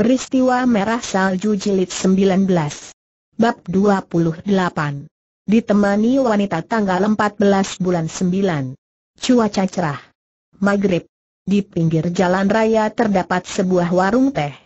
Peristiwa Merah Salju Jilid 19 Bab 28 Ditemani wanita tanggal 14 bulan 9 Cuaca cerah Maghrib Di pinggir jalan raya terdapat sebuah warung teh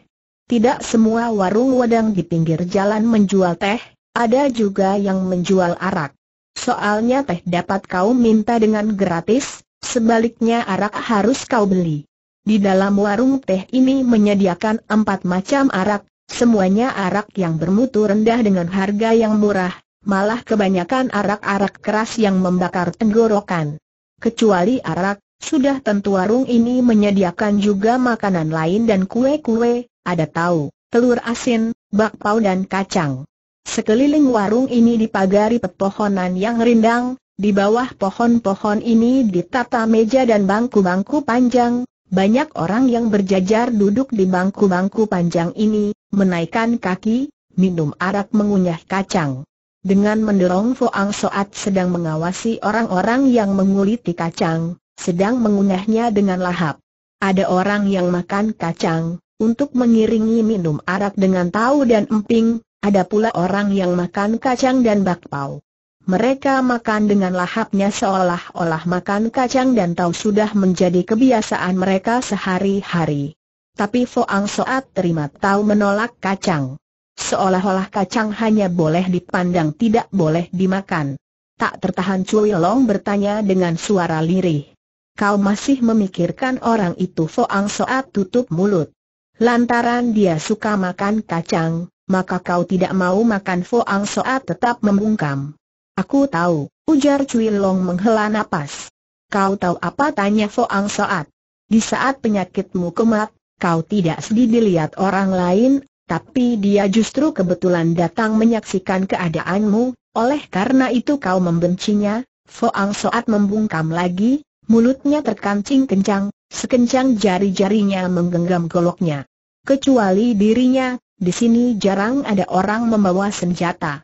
Tidak semua warung wedang di pinggir jalan menjual teh Ada juga yang menjual arak Soalnya teh dapat kau minta dengan gratis Sebaliknya arak harus kau beli di dalam warung teh ini menyediakan empat macam arak, semuanya arak yang bermutu rendah dengan harga yang murah, malah kebanyakan arak-arak keras yang membakar tenggorokan. Kecuali arak, sudah tentu warung ini menyediakan juga makanan lain dan kue-kue, ada tahu, telur asin, bakpao dan kacang. Sekeliling warung ini dipagari pepohonan yang rindang, di bawah pohon-pohon ini ditata meja dan bangku-bangku panjang, banyak orang yang berjajar duduk di bangku-bangku panjang ini, menaikkan kaki, minum arak mengunyah kacang. Dengan mendorong Foang Soat sedang mengawasi orang-orang yang menguliti kacang, sedang mengunyahnya dengan lahap. Ada orang yang makan kacang, untuk mengiringi minum arak dengan tahu dan emping, ada pula orang yang makan kacang dan bakpao. Mereka makan dengan lahapnya seolah-olah makan kacang dan tahu sudah menjadi kebiasaan mereka sehari-hari. Tapi Foang Soat terima tahu menolak kacang. Seolah-olah kacang hanya boleh dipandang tidak boleh dimakan. Tak tertahan Cui Long bertanya dengan suara lirih. Kau masih memikirkan orang itu Foang Soat tutup mulut. Lantaran dia suka makan kacang, maka kau tidak mau makan Foang Soat tetap membungkam. Aku tahu, ujar Cui Long menghela napas. Kau tahu apa tanya Foang Soat? Di saat penyakitmu kemat, kau tidak sedih dilihat orang lain, tapi dia justru kebetulan datang menyaksikan keadaanmu, oleh karena itu kau membencinya, Foang Soat membungkam lagi, mulutnya terkancing kencang, sekencang jari-jarinya menggenggam goloknya. Kecuali dirinya, di sini jarang ada orang membawa senjata.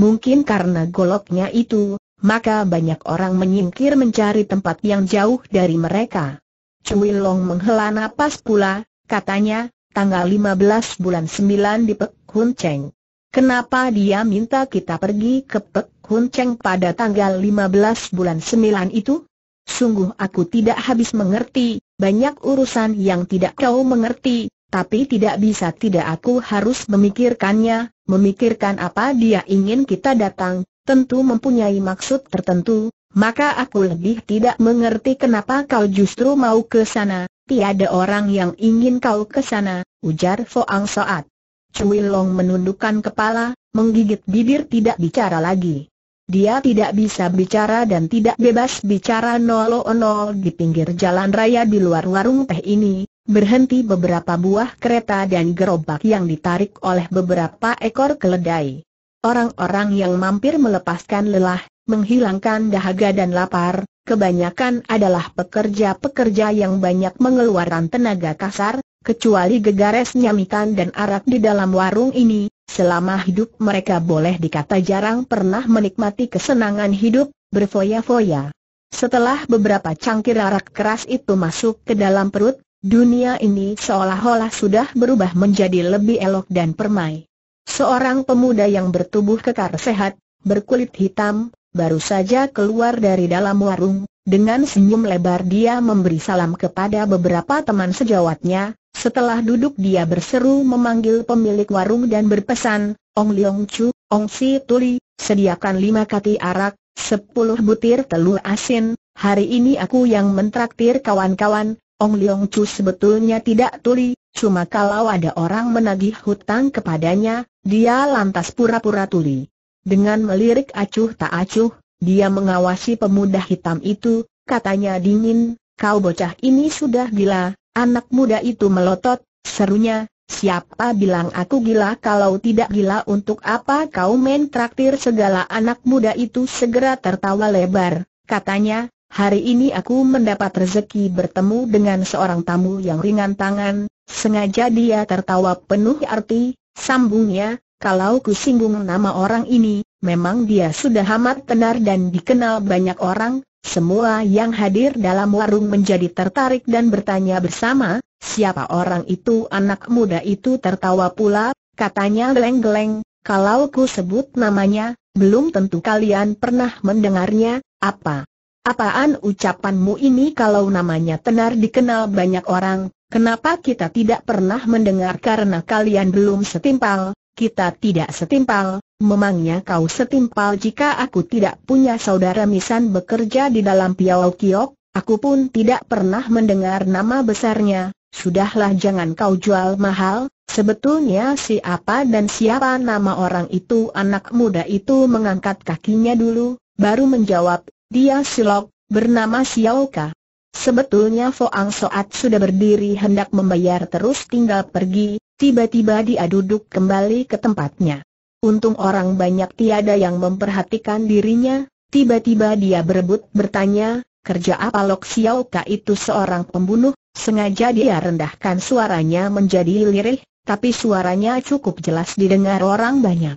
Mungkin karena goloknya itu, maka banyak orang menyingkir mencari tempat yang jauh dari mereka. Cui Long menghela nafas pula, katanya, tanggal 15 bulan 9 di Pek Hun Cheng. Kenapa dia minta kita pergi ke Pek Hun Cheng pada tanggal 15 bulan 9 itu? Sungguh aku tidak habis mengerti, banyak urusan yang tidak kau mengerti, tapi tidak bisa tidak aku harus memikirkannya, memikirkan apa dia ingin kita datang, tentu mempunyai maksud tertentu, maka aku lebih tidak mengerti kenapa kau justru mau ke sana, tiada orang yang ingin kau ke sana, ujar Foang Soat. Cui Long menundukkan kepala, menggigit bibir tidak bicara lagi. Dia tidak bisa bicara dan tidak bebas bicara nol-nol di pinggir jalan raya di luar warung teh ini, berhenti beberapa buah kereta dan gerobak yang ditarik oleh beberapa ekor keledai. Orang-orang yang mampir melepaskan lelah, menghilangkan dahaga dan lapar, kebanyakan adalah pekerja-pekerja yang banyak mengeluarkan tenaga kasar, kecuali gegares nyamikan dan arak di dalam warung ini, selama hidup mereka boleh dikata jarang pernah menikmati kesenangan hidup, berfoya-foya. Setelah beberapa cangkir arak keras itu masuk ke dalam perut, Dunia ini seolah-olah sudah berubah menjadi lebih elok dan permai. Seorang pemuda yang bertubuh kekar sehat, berkulit hitam, baru saja keluar dari dalam warung, dengan senyum lebar dia memberi salam kepada beberapa teman sejawatnya, setelah duduk dia berseru memanggil pemilik warung dan berpesan, Ong Leong Chu, Ong Si Tuli, sediakan lima kati arak, sepuluh butir telur asin, hari ini aku yang mentraktir kawan-kawan, Ong Leong Chu sebetulnya tidak tuli, cuma kalau ada orang menagih hutang kepadanya, dia lantas pura-pura tuli. Dengan melirik acuh tak acuh, dia mengawasi pemuda hitam itu, katanya dingin, kau bocah ini sudah gila, anak muda itu melotot, serunya, siapa bilang aku gila kalau tidak gila untuk apa kau main traktir segala anak muda itu segera tertawa lebar, katanya, Hari ini aku mendapat rezeki bertemu dengan seorang tamu yang ringan tangan, sengaja dia tertawa penuh arti, sambungnya, kalau ku singgung nama orang ini, memang dia sudah amat tenar dan dikenal banyak orang, semua yang hadir dalam warung menjadi tertarik dan bertanya bersama, siapa orang itu anak muda itu tertawa pula, katanya geleng-geleng, kalau ku sebut namanya, belum tentu kalian pernah mendengarnya, apa? Apaan ucapanmu ini kalau namanya tenar dikenal banyak orang, kenapa kita tidak pernah mendengar karena kalian belum setimpal, kita tidak setimpal, memangnya kau setimpal jika aku tidak punya saudara misan bekerja di dalam Piau Kiok, aku pun tidak pernah mendengar nama besarnya, sudahlah jangan kau jual mahal, Sebetulnya siapa dan siapa nama orang itu anak muda itu mengangkat kakinya dulu, baru menjawab, dia silok, bernama Xiao Ka. Sebetulnya Foang Soat sudah berdiri hendak membayar terus tinggal pergi, tiba-tiba dia duduk kembali ke tempatnya. Untung orang banyak tiada yang memperhatikan dirinya, tiba-tiba dia berebut bertanya, kerja apa Lok Xiao Ka itu seorang pembunuh, sengaja dia rendahkan suaranya menjadi lirih, tapi suaranya cukup jelas didengar orang banyak.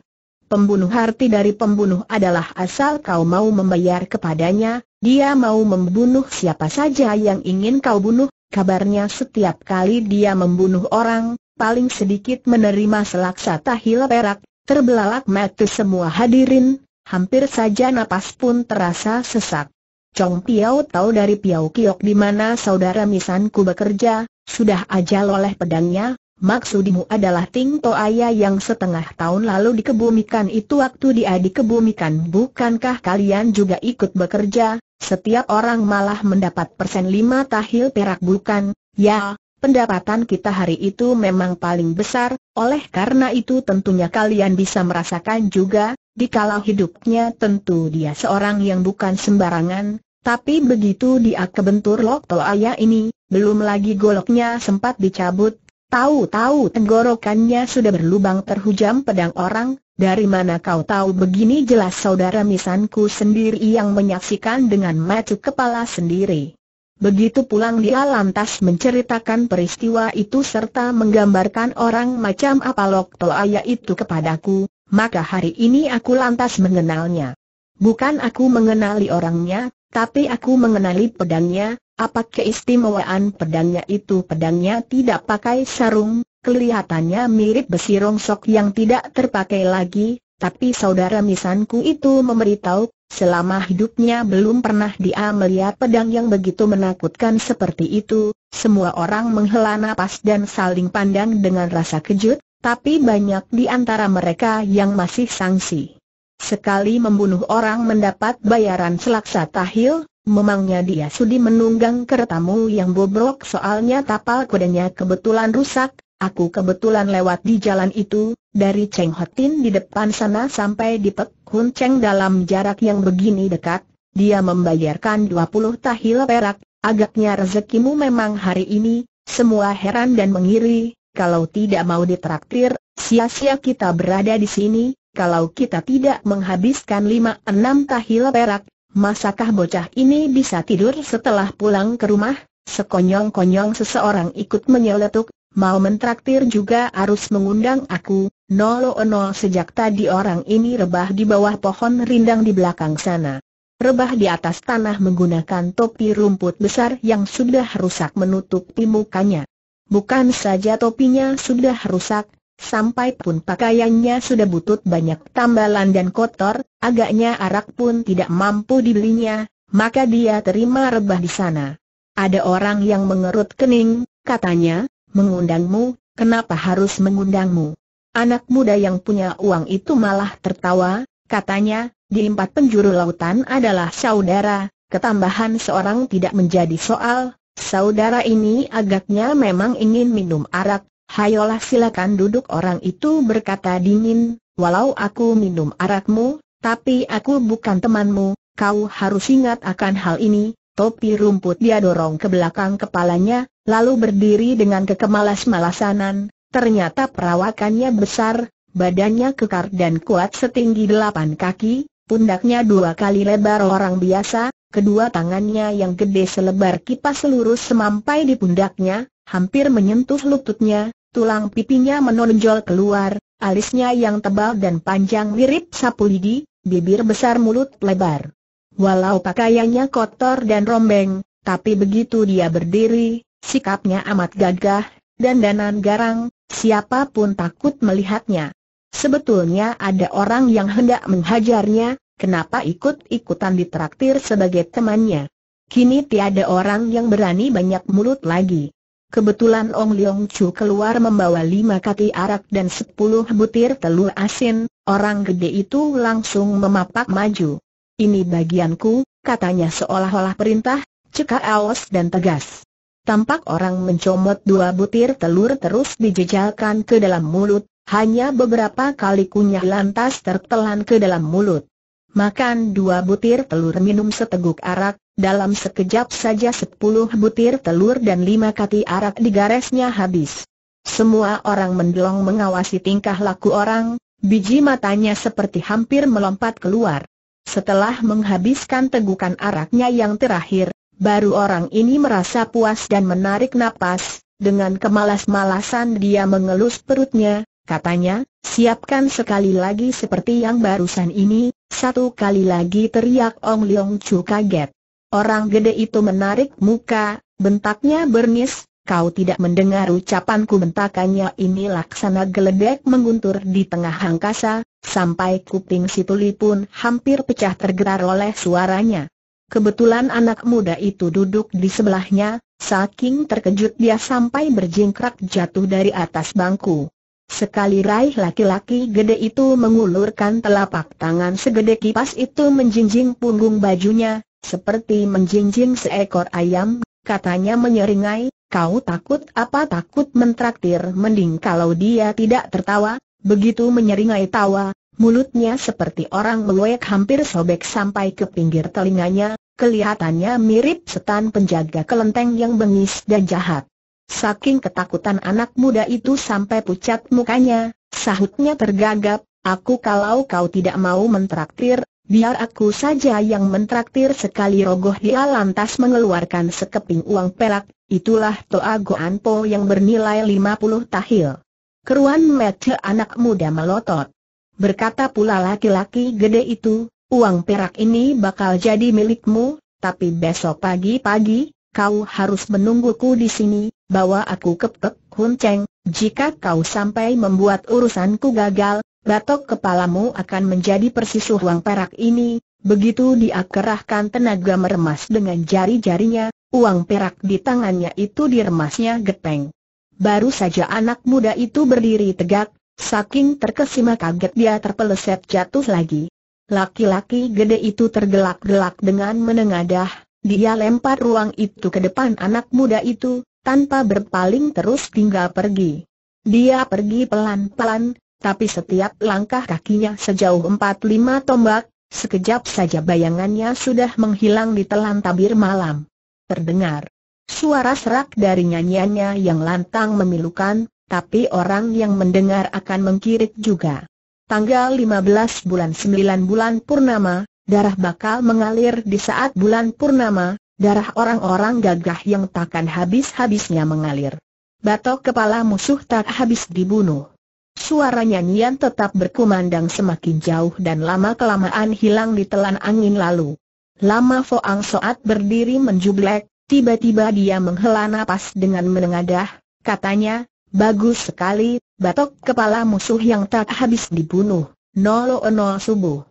Pembunuh arti dari pembunuh adalah asal kau mau membayar kepadanya, dia mau membunuh siapa saja yang ingin kau bunuh, kabarnya setiap kali dia membunuh orang, paling sedikit menerima selaksa tahil perak, terbelalak mati semua hadirin, hampir saja napas pun terasa sesak. Chong Piao tahu dari Piao Kiok di mana saudara misanku bekerja, sudah ajal oleh pedangnya, Maksudmu adalah Ting Toaya yang setengah tahun lalu dikebumikan itu waktu dia dikebumikan bukankah kalian juga ikut bekerja, setiap orang malah mendapat persen lima tahil perak bukan, ya, pendapatan kita hari itu memang paling besar, oleh karena itu tentunya kalian bisa merasakan juga, Di kalau hidupnya tentu dia seorang yang bukan sembarangan, tapi begitu dia kebentur Lok Toaya ini, belum lagi goloknya sempat dicabut, Tahu-tahu tenggorokannya sudah berlubang terhujam pedang orang, dari mana kau tahu begini jelas saudara misanku sendiri yang menyaksikan dengan mata kepala sendiri. Begitu pulang dia lantas menceritakan peristiwa itu serta menggambarkan orang macam apa Lok Toaya itu kepadaku, maka hari ini aku lantas mengenalnya. Bukan aku mengenali orangnya, tapi aku mengenali pedangnya, apa keistimewaan pedangnya itu? Pedangnya tidak pakai sarung, kelihatannya mirip besi rongsok yang tidak terpakai lagi, tapi saudara misanku itu memberitahu, selama hidupnya belum pernah dia melihat pedang yang begitu menakutkan seperti itu, semua orang menghela nafas dan saling pandang dengan rasa kejut, tapi banyak di antara mereka yang masih sangsi. Sekali membunuh orang mendapat bayaran selaksa tahil, Memangnya dia sudi menunggang keretamu yang bobrok soalnya tapal kudanya kebetulan rusak, aku kebetulan lewat di jalan itu, dari Cheng Hotin di depan sana sampai di Pek Hun Cheng dalam jarak yang begini dekat, dia membayarkan 20 tahil perak, agaknya rezekimu memang hari ini, semua heran dan mengiri, kalau tidak mau ditraktir, sia-sia kita berada di sini, kalau kita tidak menghabiskan lima enam tahil perak, Masakah bocah ini bisa tidur setelah pulang ke rumah? Sekonyong-konyong seseorang ikut menyeletuk, mau mentraktir juga harus mengundang aku, nolo nol sejak tadi orang ini rebah di bawah pohon rindang di belakang sana. Rebah di atas tanah menggunakan topi rumput besar yang sudah rusak menutupi mukanya. Bukan saja topinya sudah rusak, Sampai pun pakaiannya sudah butut banyak tambalan dan kotor, agaknya arak pun tidak mampu dibelinya, maka dia terima rebah di sana. Ada orang yang mengerut kening, katanya, mengundangmu, kenapa harus mengundangmu? Anak muda yang punya uang itu malah tertawa, katanya, di empat penjuru lautan adalah saudara, ketambahan seorang tidak menjadi soal, saudara ini agaknya memang ingin minum arak, Hayolah silakan duduk orang itu berkata dingin, walau aku minum arakmu, tapi aku bukan temanmu, kau harus ingat akan hal ini. Topi rumput dia dorong ke belakang kepalanya, lalu berdiri dengan kekemalas-malasanan, ternyata perawakannya besar, badannya kekar dan kuat setinggi delapan kaki, pundaknya dua kali lebar orang biasa, kedua tangannya yang gede selebar kipas lurus semampai di pundaknya, hampir menyentuh lututnya, Tulang pipinya menonjol keluar, alisnya yang tebal dan panjang mirip sapu lidi, bibir besar mulut lebar. Walau pakaiannya kotor dan rombeng, tapi begitu dia berdiri, sikapnya amat gagah, dan danan garang, siapapun takut melihatnya. Sebetulnya ada orang yang hendak menghajarnya, kenapa ikut-ikutan ditraktir sebagai temannya. Kini tiada orang yang berani banyak mulut lagi. Kebetulan Ong Leong Chu keluar membawa lima kati arak dan sepuluh butir telur asin, orang gede itu langsung memapak maju. Ini bagianku, katanya seolah-olah perintah, cekak awas dan tegas. Tampak orang mencomot dua butir telur terus dijejalkan ke dalam mulut, hanya beberapa kali kunyah lantas tertelan ke dalam mulut. Makan dua butir telur minum seteguk arak, dalam sekejap saja sepuluh butir telur dan lima kati arak digaresnya habis. Semua orang mendelong mengawasi tingkah laku orang, biji matanya seperti hampir melompat keluar. Setelah menghabiskan tegukan araknya yang terakhir, baru orang ini merasa puas dan menarik napas, dengan kemalas-malasan dia mengelus perutnya, katanya, siapkan sekali lagi seperti yang barusan ini, satu kali lagi teriak Ong Leong Chu kaget. Orang gede itu menarik muka, bentaknya bernis, kau tidak mendengar ucapanku bentakannya ini laksana geledek mengguntur di tengah angkasa, sampai kuping si tuli pun hampir pecah tergerar oleh suaranya. Kebetulan anak muda itu duduk di sebelahnya, saking terkejut dia sampai berjingkrak jatuh dari atas bangku. Sekali raih laki-laki gede itu mengulurkan telapak tangan segede kipas itu menjinjing punggung bajunya, seperti menjinjing seekor ayam, katanya menyeringai, kau takut apa takut mentraktir mending kalau dia tidak tertawa, begitu menyeringai tawa, mulutnya seperti orang meluek hampir sobek sampai ke pinggir telinganya, kelihatannya mirip setan penjaga kelenteng yang bengis dan jahat. Saking ketakutan anak muda itu sampai pucat mukanya, sahutnya tergagap, aku kalau kau tidak mau mentraktir, Biar aku saja yang mentraktir sekali rogoh dia lantas mengeluarkan sekeping uang perak, itulah Toa Goanpo yang bernilai 50 tahil. Keruan Mece anak muda melotot. Berkata pula laki-laki gede itu, uang perak ini bakal jadi milikmu, tapi besok pagi-pagi, kau harus menungguku di sini, bawa aku ke Pek Hun Cheng, jika kau sampai membuat urusanku gagal, batok kepalamu akan menjadi persis uang perak ini. Begitu dia kerahkan tenaga meremas dengan jari-jarinya, uang perak di tangannya itu diremasnya gepeng. Baru saja anak muda itu berdiri tegak, saking terkesima kaget dia terpeleset jatuh lagi. Laki-laki gede itu tergelak-gelak dengan menengadah, dia lempar ruang itu ke depan anak muda itu, tanpa berpaling terus tinggal pergi. Dia pergi pelan-pelan, tapi setiap langkah kakinya sejauh empat lima tombak, sekejap saja bayangannya sudah menghilang di telan tabir malam. Terdengar suara serak dari nyanyiannya yang lantang memilukan, tapi orang yang mendengar akan mengkirik juga. Tanggal 15 bulan 9 bulan Purnama, darah bakal mengalir di saat bulan Purnama, darah orang-orang gagah yang takkan habis-habisnya mengalir. Batok kepala musuh tak habis dibunuh. Suara nyanyian tetap berkumandang semakin jauh dan lama-kelamaan hilang di telan angin lalu. Lama Foang Soat berdiri menjublek, tiba-tiba dia menghela napas dengan menengadah, katanya, bagus sekali, batok kepala musuh yang tak habis dibunuh, nolo nol subuh.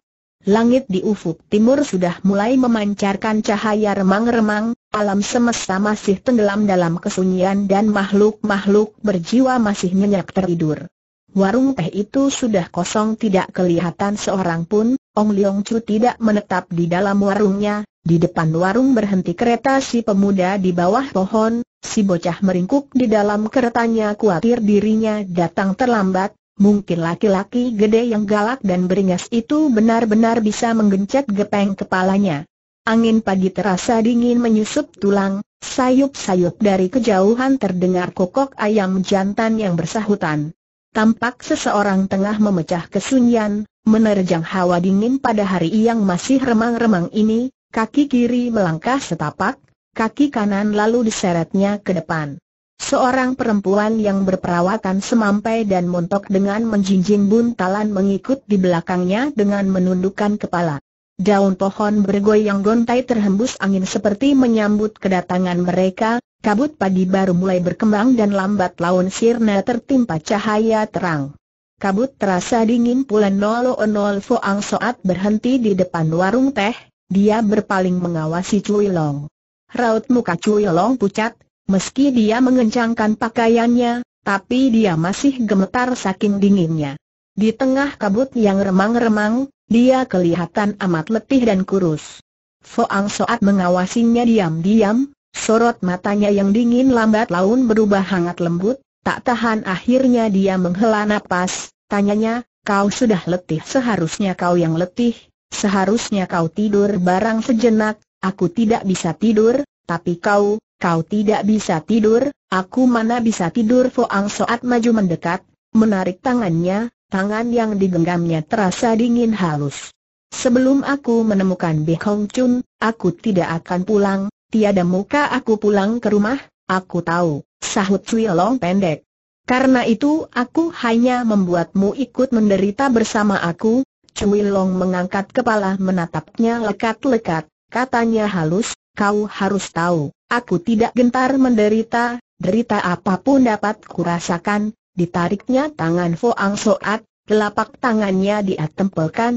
Langit di ufuk timur sudah mulai memancarkan cahaya remang-remang, alam semesta masih tenggelam dalam kesunyian dan makhluk-makhluk berjiwa masih nyenyak tertidur. Warung teh itu sudah kosong tidak kelihatan seorang pun, Ong Leong Chu tidak menetap di dalam warungnya, di depan warung berhenti kereta si pemuda di bawah pohon, si bocah meringkuk di dalam keretanya khawatir dirinya datang terlambat, mungkin laki-laki gede yang galak dan beringas itu benar-benar bisa menggencet gepeng kepalanya. Angin pagi terasa dingin menyusup tulang, sayup-sayup dari kejauhan terdengar kokok ayam jantan yang bersahutan tampak seseorang tengah memecah kesunyian, menerjang hawa dingin pada hari yang masih remang-remang ini, kaki kiri melangkah setapak, kaki kanan lalu diseretnya ke depan. Seorang perempuan yang berperawakan semampai dan montok dengan menjinjing buntalan mengikut di belakangnya dengan menundukkan kepala. Daun pohon bergoyang gontai terhembus angin seperti menyambut kedatangan mereka, kabut pagi baru mulai berkembang dan lambat laun sirna tertimpa cahaya terang. Kabut terasa dingin pula Nolo nol Foang Soat berhenti di depan warung teh, dia berpaling mengawasi Cui Long. Raut muka Cui Long pucat, meski dia mengencangkan pakaiannya, tapi dia masih gemetar saking dinginnya. Di tengah kabut yang remang-remang, dia kelihatan amat letih dan kurus. Foang Soat mengawasinya diam-diam, sorot matanya yang dingin lambat laun berubah hangat lembut, tak tahan akhirnya dia menghela napas, tanyanya, kau sudah letih seharusnya kau yang letih, seharusnya kau tidur barang sejenak, aku tidak bisa tidur, tapi kau, kau tidak bisa tidur, aku mana bisa tidur Foang Soat maju mendekat, menarik tangannya, Tangan yang digenggamnya terasa dingin halus. Sebelum aku menemukan Bi Hong Chun, aku tidak akan pulang, tiada muka aku pulang ke rumah, aku tahu, sahut Cui Long pendek. Karena itu aku hanya membuatmu ikut menderita bersama aku, Cui Long mengangkat kepala menatapnya lekat-lekat, katanya halus, kau harus tahu, aku tidak gentar menderita, derita apapun dapat kurasakan, Ditariknya tangan Foang Soat, telapak tangannya dia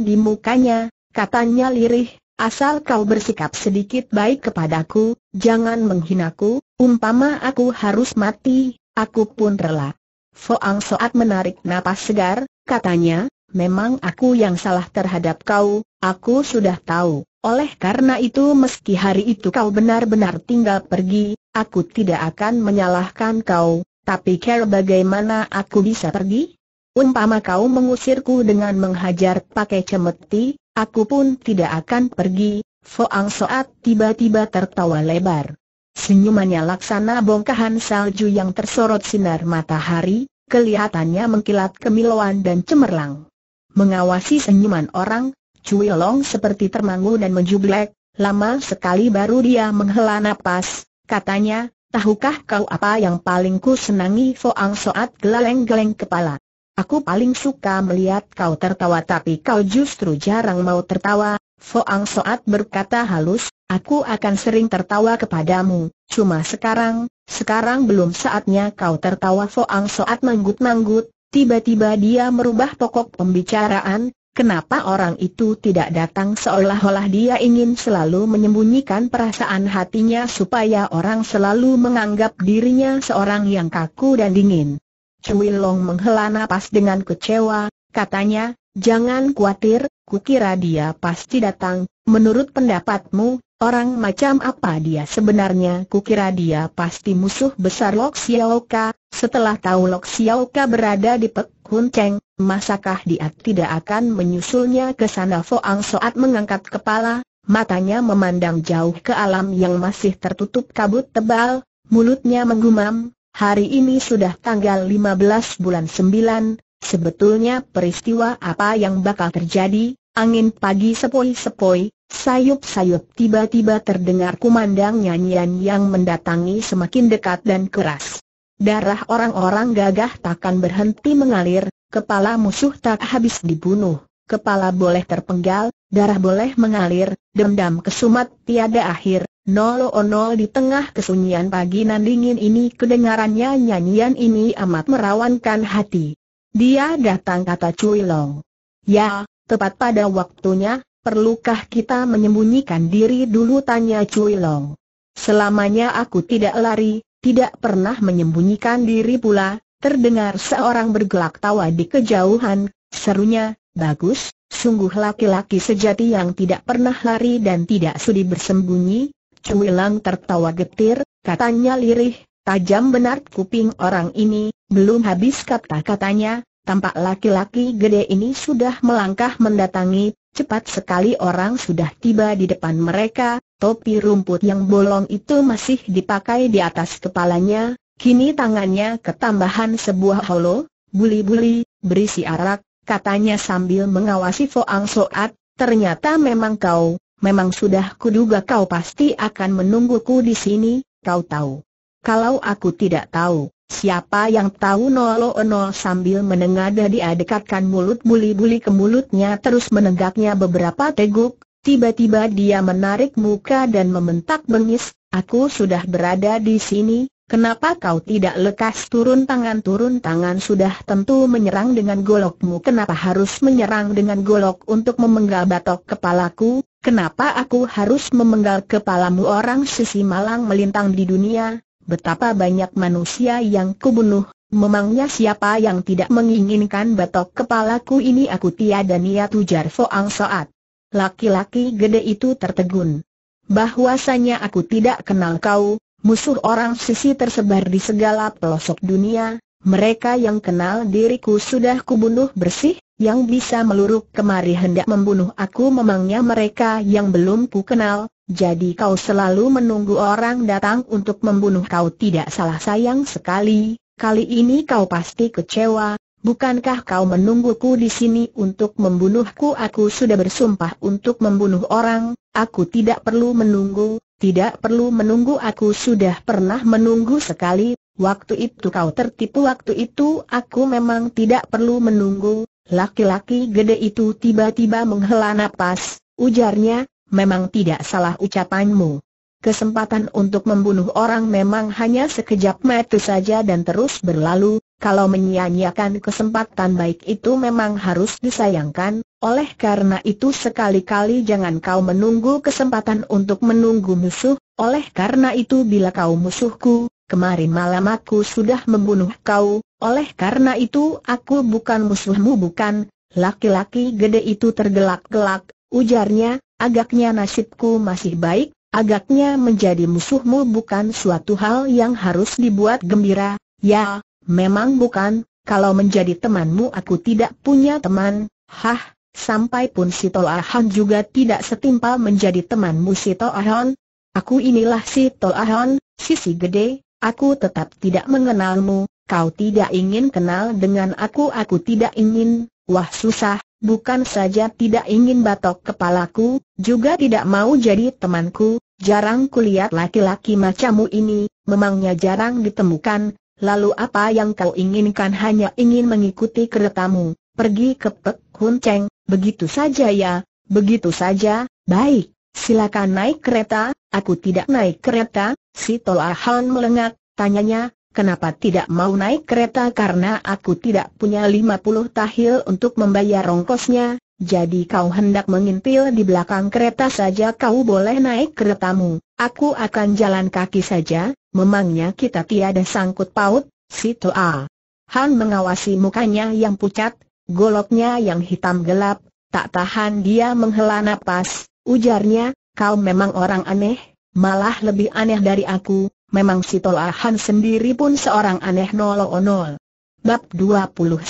di mukanya, katanya lirih, asal kau bersikap sedikit baik kepadaku, jangan menghinaku, umpama aku harus mati, aku pun rela. Foang Soat menarik napas segar, katanya, memang aku yang salah terhadap kau, aku sudah tahu. Oleh karena itu meski hari itu kau benar-benar tinggal pergi, aku tidak akan menyalahkan kau, tapi care bagaimana aku bisa pergi? Umpama kau mengusirku dengan menghajar pakai cemeti, aku pun tidak akan pergi. Foang Soat tiba-tiba tertawa lebar. Senyumannya laksana bongkahan salju yang tersorot sinar matahari, kelihatannya mengkilat kemilauan dan cemerlang. Mengawasi senyuman orang, Cui Long seperti termangu dan menjublek, lama sekali baru dia menghela napas, katanya, Tahukah kau apa yang paling ku senangi Foang Soat geleng-geleng kepala. Aku paling suka melihat kau tertawa tapi kau justru jarang mau tertawa. Foang Soat berkata halus, aku akan sering tertawa kepadamu, cuma sekarang, sekarang belum saatnya kau tertawa Foang Soat manggut-manggut, tiba-tiba dia merubah pokok pembicaraan, Kenapa orang itu tidak datang seolah-olah dia ingin selalu menyembunyikan perasaan hatinya supaya orang selalu menganggap dirinya seorang yang kaku dan dingin. Cui Long menghela nafas dengan kecewa, katanya, jangan khawatir, kukira dia pasti datang, menurut pendapatmu, Orang macam apa dia sebenarnya? Kukira dia pasti musuh besar Lok Xiao Ka. Setelah tahu Lok Xiao Ka berada di Pek Hun Cheng, masakah dia tidak akan menyusulnya ke sana? Foang Soat mengangkat kepala, matanya memandang jauh ke alam yang masih tertutup kabut tebal, mulutnya menggumam, hari ini sudah tanggal 15 bulan 9, sebetulnya peristiwa apa yang bakal terjadi? Angin pagi sepoi-sepoi, sayup-sayup tiba-tiba terdengar kumandang nyanyian yang mendatangi semakin dekat dan keras. Darah orang-orang gagah takkan berhenti mengalir, kepala musuh tak habis dibunuh, kepala boleh terpenggal, darah boleh mengalir, dendam kesumat tiada akhir, Nolo onol di tengah kesunyian pagi nan dingin ini kedengarannya nyanyian ini amat merawankan hati. Dia datang kata Cui Long. Ya, tepat pada waktunya, perlukah kita menyembunyikan diri dulu tanya Cui Long. Selamanya aku tidak lari, tidak pernah menyembunyikan diri pula, terdengar seorang bergelak tawa di kejauhan, serunya, bagus, sungguh laki-laki sejati yang tidak pernah lari dan tidak sudi bersembunyi, Cui Long tertawa getir, katanya lirih, tajam benar kuping orang ini, belum habis kata-katanya, Tampak laki-laki gede ini sudah melangkah mendatangi, cepat sekali orang sudah tiba di depan mereka, topi rumput yang bolong itu masih dipakai di atas kepalanya, kini tangannya ketambahan sebuah holo, buli-buli, berisi arak, katanya sambil mengawasi Foang Soat, ternyata memang kau, memang sudah kuduga kau pasti akan menungguku di sini, kau tahu. Kalau aku tidak tahu, Siapa yang tahu Nolo nol sambil menengada dia dekatkan mulut buli-buli ke mulutnya terus menegaknya beberapa teguk, tiba-tiba dia menarik muka dan membentak bengis, aku sudah berada di sini, kenapa kau tidak lekas turun tangan turun tangan sudah tentu menyerang dengan golokmu kenapa harus menyerang dengan golok untuk memenggal batok kepalaku, kenapa aku harus memenggal kepalamu orang sisi malang melintang di dunia, Betapa banyak manusia yang kubunuh, memangnya siapa yang tidak menginginkan batok kepalaku ini aku tiada niat ujar Foang Soat. Laki-laki gede itu tertegun. Bahwasanya aku tidak kenal kau, musuh orang sisi tersebar di segala pelosok dunia, mereka yang kenal diriku sudah kubunuh bersih, yang bisa meluruk kemari hendak membunuh aku memangnya mereka yang belum ku kenal, jadi kau selalu menunggu orang datang untuk membunuh kau tidak salah sayang sekali, kali ini kau pasti kecewa, bukankah kau menungguku di sini untuk membunuhku aku sudah bersumpah untuk membunuh orang, aku tidak perlu menunggu, tidak perlu menunggu aku sudah pernah menunggu sekali, waktu itu kau tertipu waktu itu aku memang tidak perlu menunggu, laki-laki gede itu tiba-tiba menghela napas, ujarnya, memang tidak salah ucapanmu. Kesempatan untuk membunuh orang memang hanya sekejap mata saja dan terus berlalu, kalau menyia-nyiakan kesempatan baik itu memang harus disayangkan, oleh karena itu sekali-kali jangan kau menunggu kesempatan untuk menunggu musuh, oleh karena itu bila kau musuhku, kemarin malam aku sudah membunuh kau, oleh karena itu aku bukan musuhmu bukan, laki-laki gede itu tergelak-gelak, ujarnya, Agaknya nasibku masih baik, agaknya menjadi musuhmu bukan suatu hal yang harus dibuat gembira, ya, memang bukan, kalau menjadi temanmu aku tidak punya teman, hah, sampai pun si Ahon ah juga tidak setimpal menjadi temanmu si Ahon. Ah aku inilah si Toahan, sisi gede, aku tetap tidak mengenalmu, kau tidak ingin kenal dengan aku aku tidak ingin, wah susah, bukan saja tidak ingin batok kepalaku, juga tidak mau jadi temanku, jarang kulihat laki-laki macammu ini, memangnya jarang ditemukan, lalu apa yang kau inginkan hanya ingin mengikuti keretamu, pergi ke Pek Hun Cheng, begitu saja ya, begitu saja, baik, silakan naik kereta, aku tidak naik kereta, si Tola Han melengak, tanyanya, Kenapa tidak mau naik kereta karena aku tidak punya 50 tahil untuk membayar rongkosnya. jadi kau hendak mengintil di belakang kereta saja kau boleh naik keretamu, aku akan jalan kaki saja, memangnya kita tiada sangkut paut, si Toa. Han mengawasi mukanya yang pucat, goloknya yang hitam gelap, tak tahan dia menghela napas, ujarnya, kau memang orang aneh, malah lebih aneh dari aku, Memang si Toahan sendiri pun seorang aneh nolol-onol. Bab 29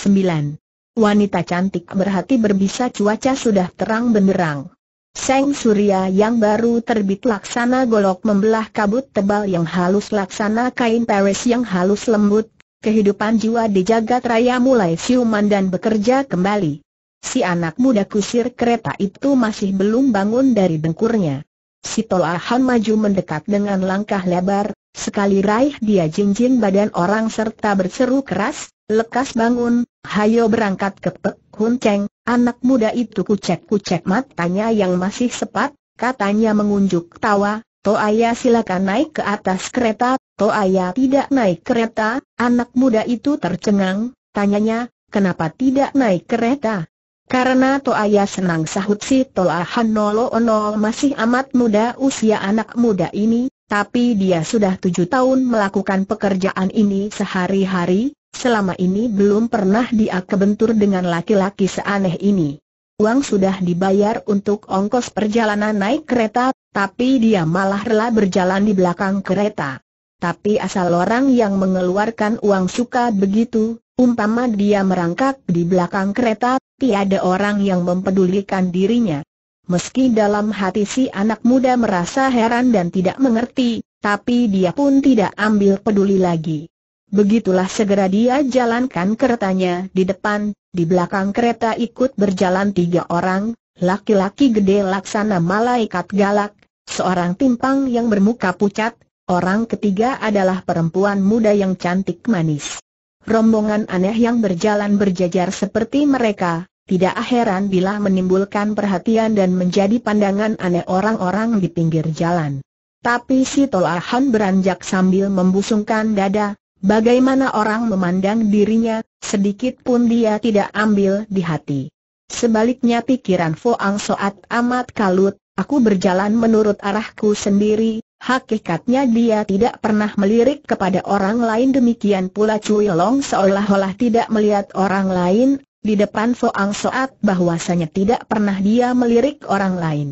Wanita cantik berhati berbisa cuaca sudah terang benderang. Seng Surya yang baru terbit laksana golok membelah kabut tebal yang halus laksana kain Paris yang halus lembut, kehidupan jiwa di jagat raya mulai siuman dan bekerja kembali. Si anak muda kusir kereta itu masih belum bangun dari dengkurnya. Si Tolahan maju mendekat dengan langkah lebar, Sekali raih dia jinjing badan orang serta berseru keras, lekas bangun, hayo berangkat ke Pek Hun Cheng, anak muda itu kucek-kucek matanya yang masih sepat, katanya mengunjuk tawa, Toaya silakan naik ke atas kereta, Toaya tidak naik kereta, anak muda itu tercengang, tanyanya, kenapa tidak naik kereta? Karena Toaya senang sahut si Toa Onol masih amat muda usia anak muda ini, tapi dia sudah tujuh tahun melakukan pekerjaan ini sehari-hari, selama ini belum pernah dia kebentur dengan laki-laki seaneh ini. Uang sudah dibayar untuk ongkos perjalanan naik kereta, tapi dia malah rela berjalan di belakang kereta. Tapi asal orang yang mengeluarkan uang suka begitu, umpama dia merangkak di belakang kereta, tiada orang yang mempedulikan dirinya. Meski dalam hati si anak muda merasa heran dan tidak mengerti, tapi dia pun tidak ambil peduli lagi. Begitulah segera dia jalankan keretanya di depan, di belakang kereta ikut berjalan tiga orang, laki-laki gede laksana malaikat galak, seorang timpang yang bermuka pucat, orang ketiga adalah perempuan muda yang cantik manis. Rombongan aneh yang berjalan berjajar seperti mereka, tidak heran bila menimbulkan perhatian dan menjadi pandangan aneh orang-orang di pinggir jalan. Tapi si Tolahan beranjak sambil membusungkan dada, bagaimana orang memandang dirinya, sedikit pun dia tidak ambil di hati. Sebaliknya pikiran Foang Soat amat kalut, aku berjalan menurut arahku sendiri, Hakikatnya dia tidak pernah melirik kepada orang lain demikian pula Cui Long seolah-olah tidak melihat orang lain, di depan Ang Soat bahwasanya tidak pernah dia melirik orang lain.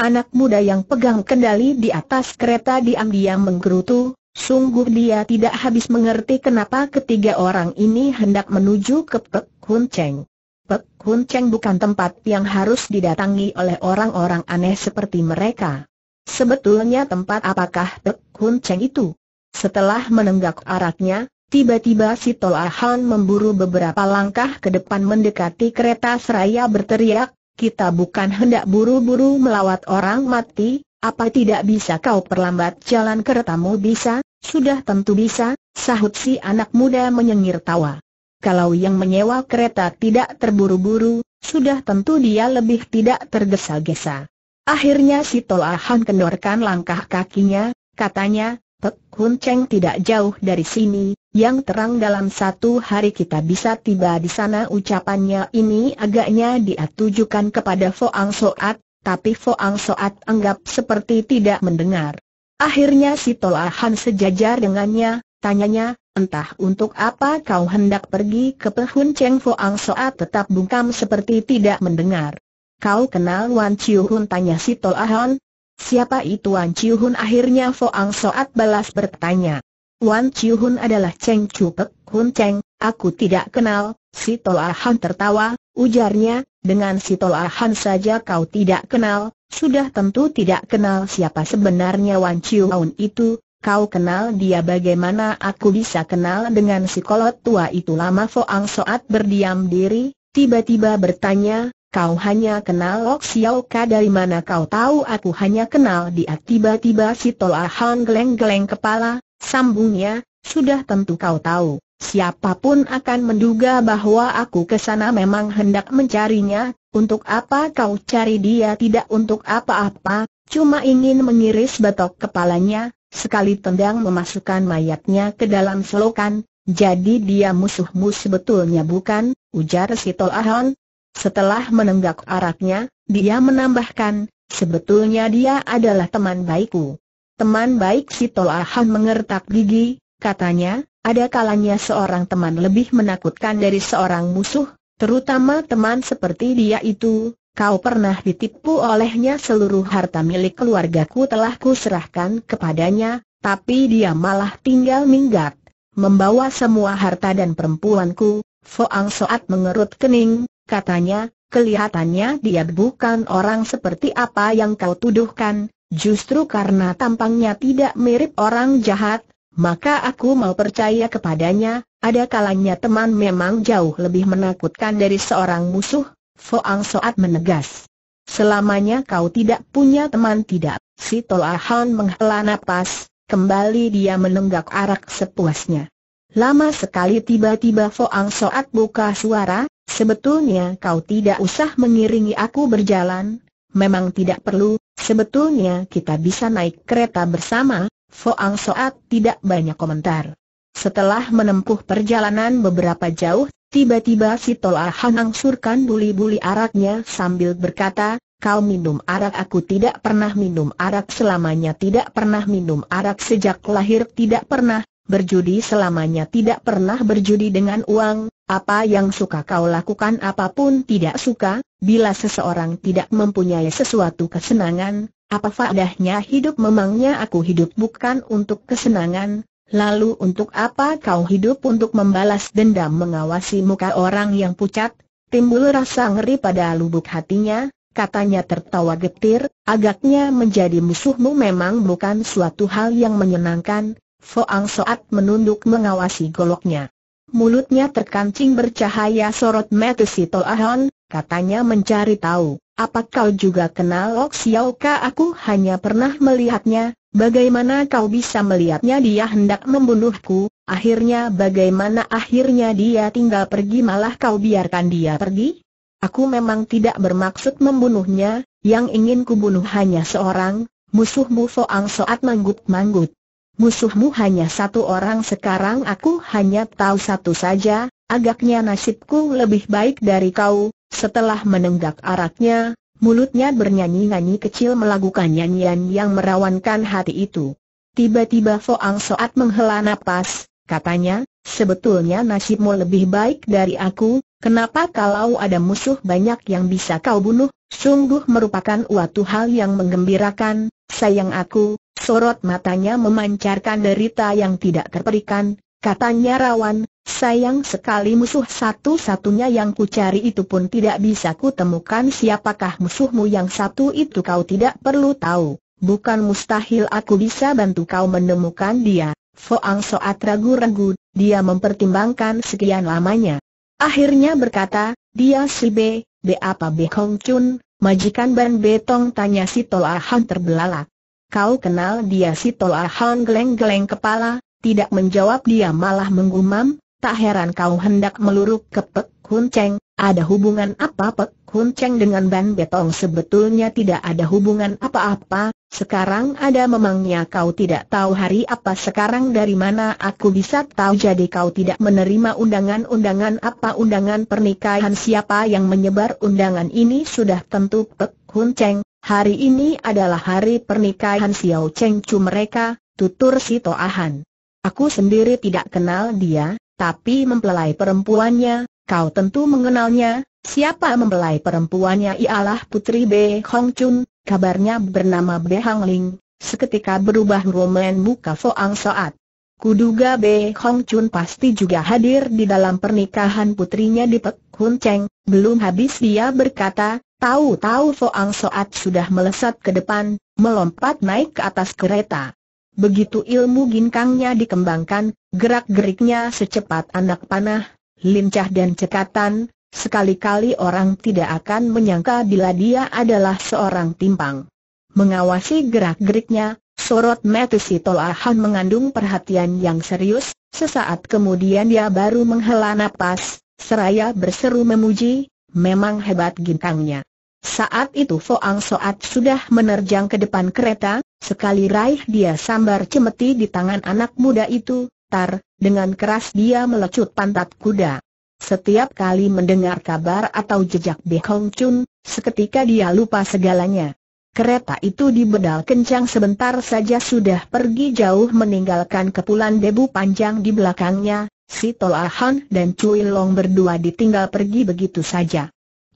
Anak muda yang pegang kendali di atas kereta diam-diam menggerutu, Sungguh dia tidak habis mengerti kenapa ketiga orang ini hendak menuju ke Pek Hun Cheng. Pek Hun Cheng bukan tempat yang harus didatangi oleh orang-orang aneh seperti mereka. Sebetulnya tempat apakah Pek Hun Cheng itu? Setelah menenggak araknya, Tiba-tiba si Toa Han memburu beberapa langkah ke depan mendekati kereta seraya berteriak, kita bukan hendak buru-buru melawat orang mati, apa tidak bisa kau perlambat jalan keretamu bisa, sudah tentu bisa, sahut si anak muda menyengir tawa. Kalau yang menyewa kereta tidak terburu-buru, sudah tentu dia lebih tidak tergesa-gesa. Akhirnya si Toa Han kendorkan langkah kakinya, katanya, Pek Hun Cheng tidak jauh dari sini, yang terang dalam satu hari kita bisa tiba di sana ucapannya ini agaknya dia tujukan kepada Foang Soat, tapi Foang Soat anggap seperti tidak mendengar. Akhirnya si Tolahan sejajar dengannya, tanyanya, entah untuk apa kau hendak pergi ke Pehun Cheng Foang Soat tetap bungkam seperti tidak mendengar. Kau kenal Wan Chiu Hun tanya si Tolahan? Siapa itu Wan Chiu Hun akhirnya Foang Soat balas bertanya. Wan Chiu Hun adalah Cheng Chu Pek Hun Cheng, aku tidak kenal, si Toa Han tertawa, ujarnya, dengan si Toa Han saja kau tidak kenal, sudah tentu tidak kenal siapa sebenarnya Wan Chiu Hun itu, kau kenal dia bagaimana aku bisa kenal dengan si kolot tua itu lama Foang Soat berdiam diri, tiba-tiba bertanya, kau hanya kenal Lok Xiao Ka dari mana kau tahu aku hanya kenal dia tiba-tiba si Toa Han geleng-geleng kepala, Sambungnya, sudah tentu kau tahu, siapapun akan menduga bahwa aku ke sana memang hendak mencarinya, untuk apa kau cari dia tidak untuk apa-apa, cuma ingin mengiris batok kepalanya, sekali tendang memasukkan mayatnya ke dalam selokan, jadi dia musuhmu sebetulnya bukan, ujar si Tol Ahon. Setelah menenggak araknya, dia menambahkan, sebetulnya dia adalah teman baikku. Teman baik si Tolahan mengertak gigi, katanya, ada kalanya seorang teman lebih menakutkan dari seorang musuh, terutama teman seperti dia itu. Kau pernah ditipu olehnya seluruh harta milik keluargaku telah kuserahkan kepadanya, tapi dia malah tinggal minggat, membawa semua harta dan perempuanku. Foang Soat mengerut kening, katanya, kelihatannya dia bukan orang seperti apa yang kau tuduhkan, Justru karena tampangnya tidak mirip orang jahat, maka aku mau percaya kepadanya, ada kalanya teman memang jauh lebih menakutkan dari seorang musuh, Foang Soat menegas. Selamanya kau tidak punya teman tidak, si Tolahan menghela napas, kembali dia menenggak arak sepuasnya. Lama sekali tiba-tiba Foang Soat buka suara, sebetulnya kau tidak usah mengiringi aku berjalan, memang tidak perlu, Sebetulnya kita bisa naik kereta bersama, Foang Soat tidak banyak komentar. Setelah menempuh perjalanan beberapa jauh, tiba-tiba si Toa angsurkan buli-buli araknya sambil berkata, kau minum arak aku tidak pernah minum arak selamanya tidak pernah minum arak sejak lahir tidak pernah, berjudi selamanya tidak pernah berjudi dengan uang, apa yang suka kau lakukan apapun tidak suka, bila seseorang tidak mempunyai sesuatu kesenangan, apa faedahnya hidup memangnya aku hidup bukan untuk kesenangan, lalu untuk apa kau hidup untuk membalas dendam mengawasi muka orang yang pucat, timbul rasa ngeri pada lubuk hatinya, Katanya tertawa getir, agaknya menjadi musuhmu memang bukan suatu hal yang menyenangkan, Foang Soat menunduk mengawasi goloknya. Mulutnya terkancing bercahaya sorot mata si Ahon, katanya mencari tahu, apa kau juga kenal Lok Xiao Ka? Aku hanya pernah melihatnya, bagaimana kau bisa melihatnya dia hendak membunuhku, akhirnya bagaimana akhirnya dia tinggal pergi malah kau biarkan dia pergi? Aku memang tidak bermaksud membunuhnya, yang ingin kubunuh hanya seorang, musuhmu Foang Soat manggut-manggut musuhmu hanya satu orang sekarang aku hanya tahu satu saja, agaknya nasibku lebih baik dari kau, setelah menenggak araknya, mulutnya bernyanyi-nyanyi kecil melakukan nyanyian yang merawankan hati itu. Tiba-tiba Ang Soat menghela napas, katanya, sebetulnya nasibmu lebih baik dari aku, kenapa kalau ada musuh banyak yang bisa kau bunuh, sungguh merupakan suatu hal yang menggembirakan, sayang aku, sorot matanya memancarkan derita yang tidak terperikan, katanya rawan, sayang sekali musuh satu-satunya yang ku cari itu pun tidak bisa kutemukan siapakah musuhmu yang satu itu kau tidak perlu tahu, bukan mustahil aku bisa bantu kau menemukan dia. Foang Soat ragu-ragu, dia mempertimbangkan sekian lamanya. Akhirnya berkata, dia si B, B apa B Hong Chun, majikan Ban Betong tanya si Tol Ahan terbelalak. Kau kenal dia si Toa Hang geleng-geleng kepala, tidak menjawab dia malah menggumam, tak heran kau hendak meluruk ke Pek Hun Cheng, ada hubungan apa Pek Hun Cheng dengan Ban Betong sebetulnya tidak ada hubungan apa-apa, sekarang ada memangnya kau tidak tahu hari apa sekarang dari mana aku bisa tahu jadi kau tidak menerima undangan-undangan apa undangan pernikahan siapa yang menyebar undangan ini sudah tentu Pek Hun Cheng, Hari ini adalah hari pernikahan Xiao Cheng Chu mereka, tutur si Toahan. Aku sendiri tidak kenal dia, tapi mempelai perempuannya, kau tentu mengenalnya, siapa mempelai perempuannya ialah Putri Be Hong Chun, kabarnya bernama Be Hang Ling, seketika berubah roman muka Foang Soat. Kuduga Be Hong Chun pasti juga hadir di dalam pernikahan putrinya di Pek Hun Cheng. Belum habis dia berkata, Tahu-tahu Ang Soat sudah melesat ke depan, melompat naik ke atas kereta. Begitu ilmu ginkangnya dikembangkan, gerak-geriknya secepat anak panah, lincah dan cekatan, sekali-kali orang tidak akan menyangka bila dia adalah seorang timpang. Mengawasi gerak-geriknya, sorot mata si Tolahan mengandung perhatian yang serius, sesaat kemudian dia baru menghela napas, seraya berseru memuji, memang hebat ginkangnya. Saat itu Foang Soat sudah menerjang ke depan kereta, sekali raih dia sambar cemeti di tangan anak muda itu, tar, dengan keras dia melecut pantat kuda. Setiap kali mendengar kabar atau jejak Be Hong Chun, seketika dia lupa segalanya. Kereta itu dibedal kencang sebentar saja sudah pergi jauh meninggalkan kepulan debu panjang di belakangnya, si Tol Ahan dan Cui Long berdua ditinggal pergi begitu saja.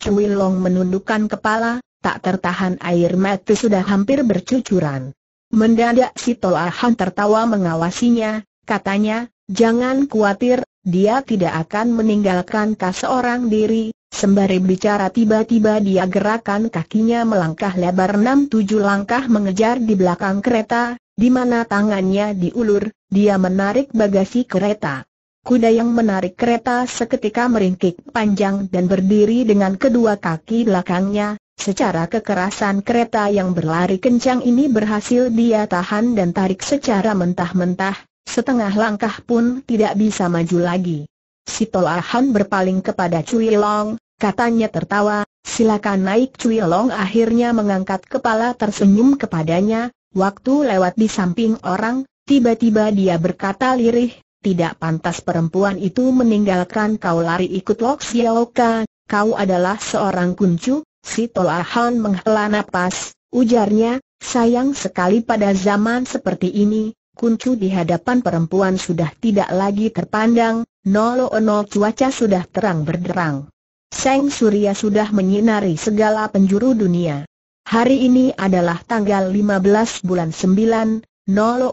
Cui Long menundukkan kepala, tak tertahan air mata sudah hampir bercucuran. Mendadak si Han tertawa mengawasinya, katanya, jangan khawatir, dia tidak akan meninggalkan kau seorang diri. Sembari bicara tiba-tiba dia gerakan kakinya melangkah lebar enam tujuh langkah mengejar di belakang kereta, di mana tangannya diulur, dia menarik bagasi kereta. Kuda yang menarik kereta seketika meringkik panjang dan berdiri dengan kedua kaki belakangnya, secara kekerasan kereta yang berlari kencang ini berhasil dia tahan dan tarik secara mentah-mentah, setengah langkah pun tidak bisa maju lagi. Si Tolahan berpaling kepada Cui Long, katanya tertawa, silakan naik Cui Long akhirnya mengangkat kepala tersenyum kepadanya, waktu lewat di samping orang, tiba-tiba dia berkata lirih, tidak pantas perempuan itu meninggalkan kau lari ikut Lok Xiaoka, kau adalah seorang kuncu, si Tolahan menghela napas, ujarnya, sayang sekali pada zaman seperti ini, kuncu di hadapan perempuan sudah tidak lagi terpandang, nolo nol cuaca sudah terang berderang. Seng Surya sudah menyinari segala penjuru dunia. Hari ini adalah tanggal 15 bulan 9, nol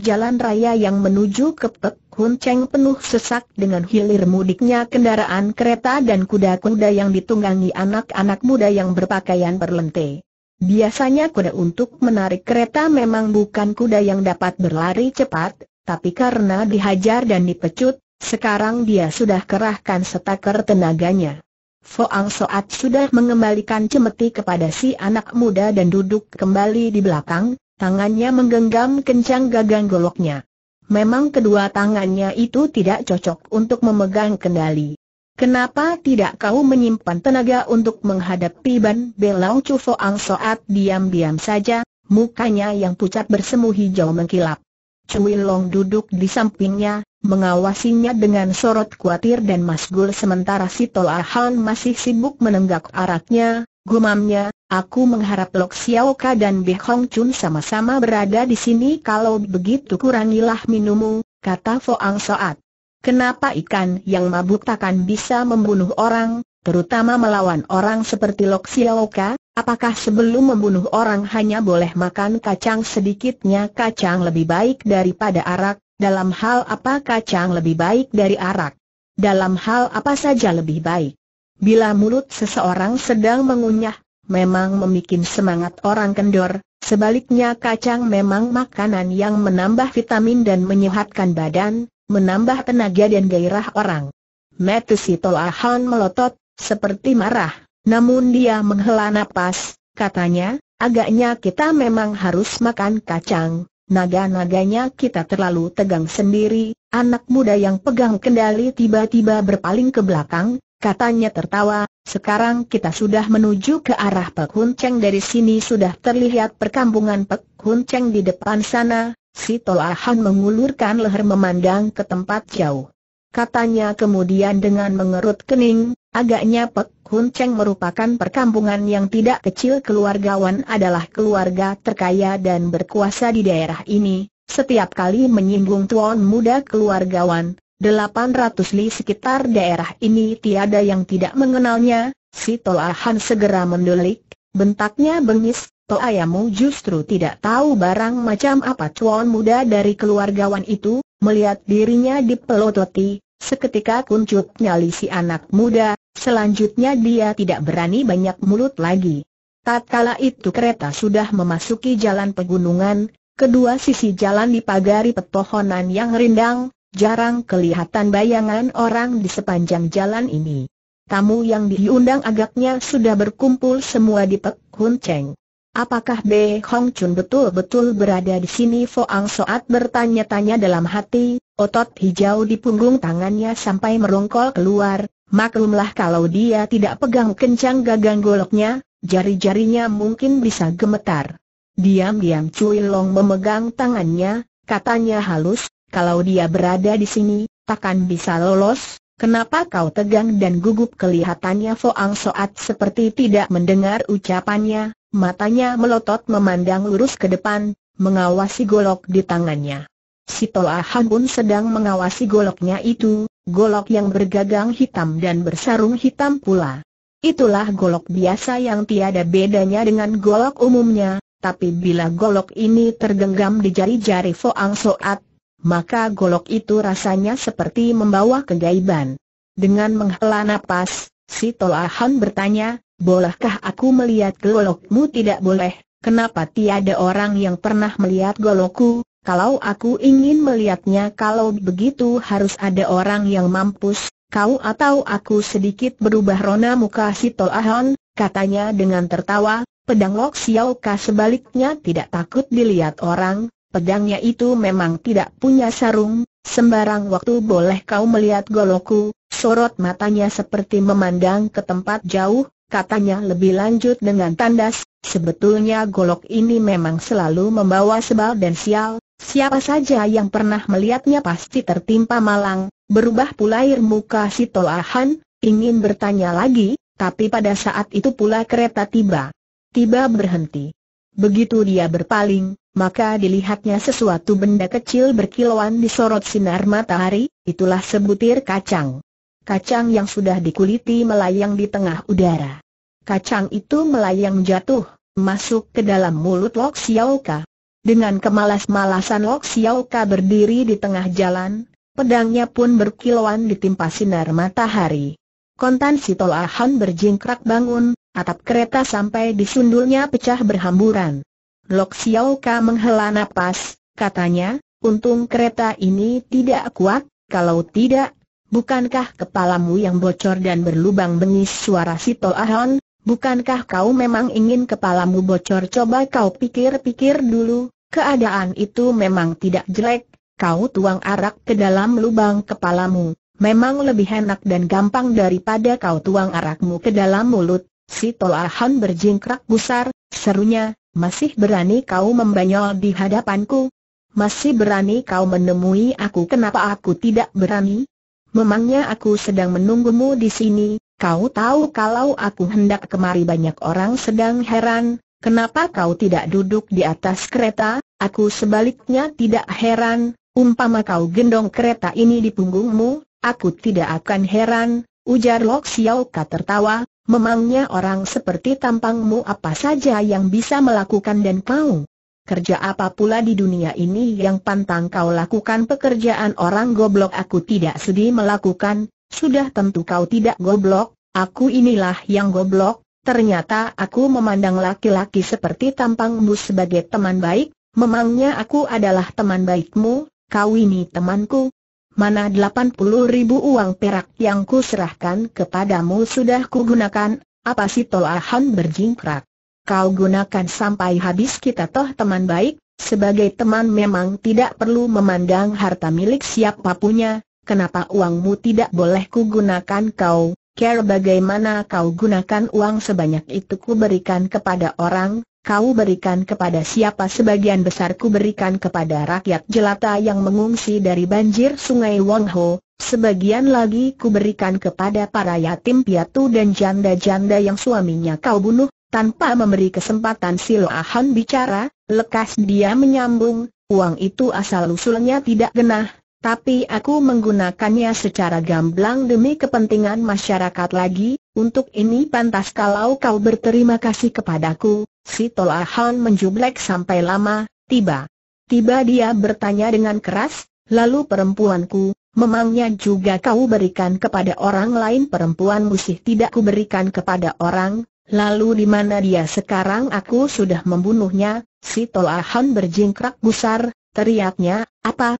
jalan raya yang menuju ke Pek Hun Cheng penuh sesak dengan hilir mudiknya kendaraan kereta dan kuda-kuda yang ditunggangi anak-anak muda yang berpakaian berlente. Biasanya kuda untuk menarik kereta memang bukan kuda yang dapat berlari cepat, tapi karena dihajar dan dipecut, sekarang dia sudah kerahkan setaker tenaganya. Foang Soat sudah mengembalikan cemeti kepada si anak muda dan duduk kembali di belakang, Tangannya menggenggam kencang gagang goloknya. Memang kedua tangannya itu tidak cocok untuk memegang kendali. Kenapa tidak kau menyimpan tenaga untuk menghadapi Ban Belau cufo Ang Soat diam-diam saja, mukanya yang pucat bersemu hijau mengkilap. Cui Long duduk di sampingnya, mengawasinya dengan sorot khawatir dan masgul sementara si Tola Han masih sibuk menenggak araknya, Gumamnya, aku mengharap Lok Xiao Ka dan Bi Hong Chun sama-sama berada di sini kalau begitu kurangilah minummu, kata Foang Soat. Kenapa ikan yang mabuk takkan bisa membunuh orang, terutama melawan orang seperti Lok Xiao Ka? Apakah sebelum membunuh orang hanya boleh makan kacang sedikitnya kacang lebih baik daripada arak? Dalam hal apa kacang lebih baik dari arak? Dalam hal apa saja lebih baik? Bila mulut seseorang sedang mengunyah, memang membuat semangat orang kendor, sebaliknya kacang memang makanan yang menambah vitamin dan menyehatkan badan, menambah tenaga dan gairah orang. Metusito Ahan melotot, seperti marah, namun dia menghela napas, katanya, agaknya kita memang harus makan kacang, naga-naganya kita terlalu tegang sendiri, anak muda yang pegang kendali tiba-tiba berpaling ke belakang, Katanya tertawa, sekarang kita sudah menuju ke arah Pek Hun Cheng dari sini sudah terlihat perkampungan Pek Hun Cheng di depan sana, si Tolahan mengulurkan leher memandang ke tempat jauh. Katanya kemudian dengan mengerut kening, agaknya Pek Hun Cheng merupakan perkampungan yang tidak kecil keluargawan adalah keluarga terkaya dan berkuasa di daerah ini, setiap kali menyinggung tuan muda keluargawan, 800 li sekitar daerah ini tiada yang tidak mengenalnya, si Toahan segera mendulik, bentaknya bengis, Toayamu justru tidak tahu barang macam apa cuan muda dari keluargawan itu, melihat dirinya dipelototi, seketika kuncut nyali si anak muda, selanjutnya dia tidak berani banyak mulut lagi. Tatkala itu kereta sudah memasuki jalan pegunungan, kedua sisi jalan dipagari pepohonan yang rindang, jarang kelihatan bayangan orang di sepanjang jalan ini. Tamu yang diundang agaknya sudah berkumpul semua di Pek Hun Cheng. Apakah Be Hong Chun betul-betul berada di sini? Foang Soat bertanya-tanya dalam hati, otot hijau di punggung tangannya sampai merongkol keluar, Maklumlah kalau dia tidak pegang kencang gagang goloknya, jari-jarinya mungkin bisa gemetar. Diam-diam Cui Long memegang tangannya, katanya halus, kalau dia berada di sini, takkan bisa lolos, Kenapa kau tegang dan gugup kelihatannya Foang Soat seperti tidak mendengar ucapannya, matanya melotot memandang lurus ke depan, mengawasi golok di tangannya. Si Toahan pun sedang mengawasi goloknya itu, golok yang bergagang hitam dan bersarung hitam pula. Itulah golok biasa yang tiada bedanya dengan golok umumnya, tapi bila golok ini tergenggam di jari-jari Foang Soat, maka golok itu rasanya seperti membawa kegaiban. Dengan menghela napas, si Tolahan bertanya, bolehkah aku melihat golokmu? Tidak boleh, kenapa tiada orang yang pernah melihat golokku? Kalau aku ingin melihatnya kalau begitu harus ada orang yang mampus, kau atau aku sedikit berubah rona muka si Tolahan, katanya dengan tertawa, pedang Lok Xiao Ka sebaliknya tidak takut dilihat orang, Pedangnya itu memang tidak punya sarung, sembarang waktu boleh kau melihat goloku. sorot matanya seperti memandang ke tempat jauh, katanya lebih lanjut dengan tandas, sebetulnya golok ini memang selalu membawa sebal dan sial, siapa saja yang pernah melihatnya pasti tertimpa malang, berubah pula air muka si Toahan, ingin bertanya lagi, tapi pada saat itu pula kereta tiba. Tiba berhenti. Begitu dia berpaling, maka dilihatnya sesuatu benda kecil berkilauan disorot sinar matahari, itulah sebutir kacang. Kacang yang sudah dikuliti melayang di tengah udara. Kacang itu melayang jatuh, masuk ke dalam mulut Lok Xiaoka. Dengan kemalas-malasan Lok Xiaoka berdiri di tengah jalan, pedangnya pun berkilauan ditimpa sinar matahari. Kontan Sitolahan berjingkrak bangun, atap kereta sampai disundulnya pecah berhamburan. Lok Xiao menghela napas, katanya, untung kereta ini tidak kuat, kalau tidak, bukankah kepalamu yang bocor dan berlubang bengis suara si Ahon, bukankah kau memang ingin kepalamu bocor coba kau pikir-pikir dulu, keadaan itu memang tidak jelek, kau tuang arak ke dalam lubang kepalamu, memang lebih enak dan gampang daripada kau tuang arakmu ke dalam mulut, si Ahon berjingkrak gusar, serunya, masih berani kau membanyol di hadapanku? Masih berani kau menemui aku kenapa aku tidak berani? Memangnya aku sedang menunggumu di sini, kau tahu kalau aku hendak kemari banyak orang sedang heran, kenapa kau tidak duduk di atas kereta, aku sebaliknya tidak heran, umpama kau gendong kereta ini di punggungmu, aku tidak akan heran, ujar Lok Xiao Ka tertawa, Memangnya orang seperti tampangmu apa saja yang bisa melakukan dan kau? Kerja apa pula di dunia ini yang pantang kau lakukan pekerjaan orang goblok aku tidak sedih melakukan, sudah tentu kau tidak goblok, aku inilah yang goblok, ternyata aku memandang laki-laki seperti tampangmu sebagai teman baik, memangnya aku adalah teman baikmu, kau ini temanku, mana 80 ribu uang perak yang kuserahkan kepadamu sudah kugunakan, apa si Tolahan berjingkrak? Kau gunakan sampai habis kita toh teman baik, sebagai teman memang tidak perlu memandang harta milik siapa punya, kenapa uangmu tidak boleh kugunakan kau, care bagaimana kau gunakan uang sebanyak itu kuberikan kepada orang, kau berikan kepada siapa sebagian besar ku berikan kepada rakyat jelata yang mengungsi dari banjir sungai Wangho, sebagian lagi ku berikan kepada para yatim piatu dan janda-janda yang suaminya kau bunuh, tanpa memberi kesempatan Siloahan bicara, lekas dia menyambung, uang itu asal-usulnya tidak genah, tapi aku menggunakannya secara gamblang demi kepentingan masyarakat lagi, untuk ini pantas kalau kau berterima kasih kepadaku, Si Tolahan menjublek sampai lama, tiba. Tiba dia bertanya dengan keras, lalu perempuanku, memangnya juga kau berikan kepada orang lain perempuan musih tidak kuberikan kepada orang, lalu di mana dia sekarang aku sudah membunuhnya, si Tolahan berjingkrak besar, teriaknya, apa?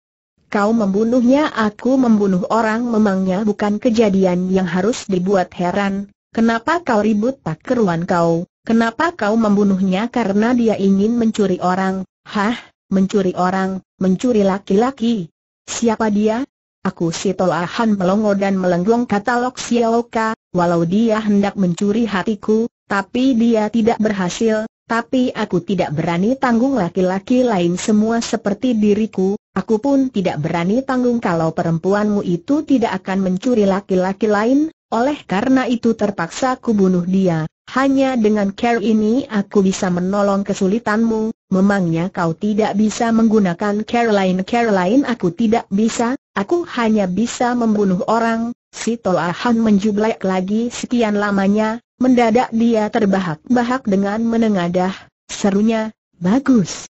Kau membunuhnya aku membunuh orang memangnya bukan kejadian yang harus dibuat heran, kenapa kau ribut tak keruan kau, Kenapa kau membunuhnya karena dia ingin mencuri orang? Hah, mencuri orang, mencuri laki-laki. Siapa dia? Aku si Tolahan melongo dan melenggong kata Lok Sioka, walau dia hendak mencuri hatiku, tapi dia tidak berhasil, tapi aku tidak berani tanggung laki-laki lain semua seperti diriku, aku pun tidak berani tanggung kalau perempuanmu itu tidak akan mencuri laki-laki lain, oleh karena itu terpaksa bunuh dia, hanya dengan care ini aku bisa menolong kesulitanmu, memangnya kau tidak bisa menggunakan care lain care lain aku tidak bisa, aku hanya bisa membunuh orang, si Toahan menjublak lagi sekian lamanya, mendadak dia terbahak-bahak dengan menengadah, serunya, bagus,